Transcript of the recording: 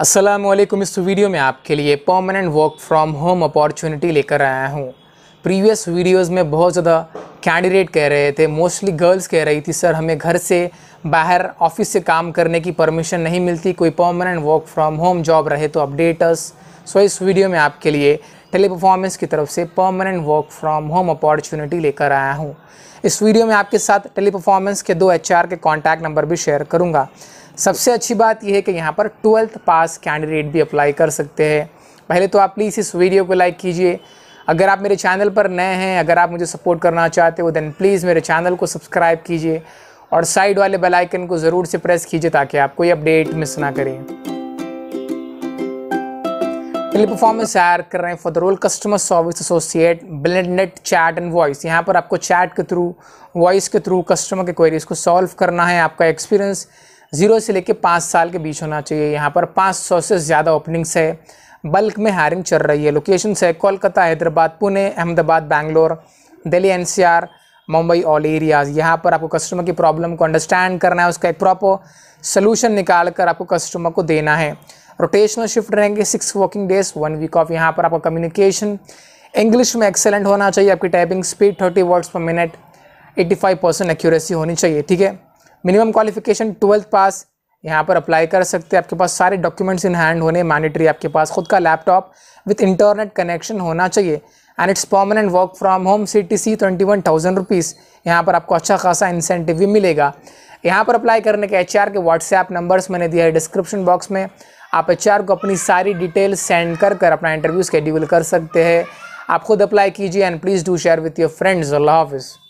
असलम इस वीडियो में आपके लिए permanent work from home opportunity लेकर आया हूँ प्रीवियस वीडियोस में बहुत ज़्यादा कैंडिडेट कह रहे थे मोस्टली गर्ल्स कह रही थी सर हमें घर से बाहर ऑफिस से काम करने की परमिशन नहीं मिलती कोई permanent work from home job रहे तो अपडेटस सो इस वीडियो में आपके लिए टेली परफॉर्मेंस की तरफ से permanent work from home opportunity लेकर आया हूँ इस वीडियो में आपके साथ टेली परफॉर्मेंस के दो एच के कॉन्टैक्ट नंबर भी शेयर करूँगा सबसे अच्छी बात यह है कि यहाँ पर ट्वेल्थ पास कैंडिडेट भी अप्लाई कर सकते हैं पहले तो आप प्लीज़ इस वीडियो को लाइक कीजिए अगर आप मेरे चैनल पर नए हैं अगर आप मुझे सपोर्ट करना चाहते हो दैन प्लीज़ मेरे चैनल को सब्सक्राइब कीजिए और साइड वाले बेल आइकन को ज़रूर से प्रेस कीजिए ताकि आप कोई अपडेट मिस ना करें टेली परफॉर्मेंस हायर कर रहे हैं for the role customer service associate blended chat and voice यहाँ पर आपको चैट के थ्रू वॉइस के थ्रू कस्टमर के क्वेरीज को सॉल्व करना है आपका एक्सपीरियंस जीरो से लेकर पाँच साल के बीच होना चाहिए यहाँ पर पाँच सौ से ज़्यादा ओपनिंग्स है बल्क में हायरिंग चल रही है लोकेशन है Kolkata Hyderabad Pune Ahmedabad Bangalore Delhi and Mumbai all areas यहाँ पर आपको कस्टमर की प्रॉब्लम को अंडरस्टैंड करना है उसका एक प्रॉपर सोल्यूशन निकाल कर आपको कस्टमर को देना है रोटेशनल शिफ्ट रहेंगे six working days one week off यहाँ पर आपका कम्युनिकेशन इंग्लिश में एक्सेलेंट होना चाहिए आपकी typing speed thirty words per minute eighty five percent accuracy होनी चाहिए ठीक है मिनिमम क्वालिफिकेशन ट्वेल्थ पास यहाँ पर अप्लाई कर सकते हैं आपके पास सारे डॉक्यूमेंट्स इन हैंड होने मैंडेटरी आपके पास खुद का लैपटॉप विथ इंटरनेट कनेक्शन होना चाहिए and it's permanent work from home C T C twenty one thousand rupees यहाँ पर आपको अच्छा खासा इंसेंटिव भी मिलेगा यहाँ पर अप्लाई करने के एच के व्हाट्सएप नंबर्स मैंने दिया है डिस्क्रिप्शन बॉक्स में आप एच को अपनी सारी डिटेल सेंड कर कर अपना इंटरव्यू स्केड्यूल कर सकते हैं आप खुद अप्लाई कीजिए and please do share with your friends अल्लाह हाफिज़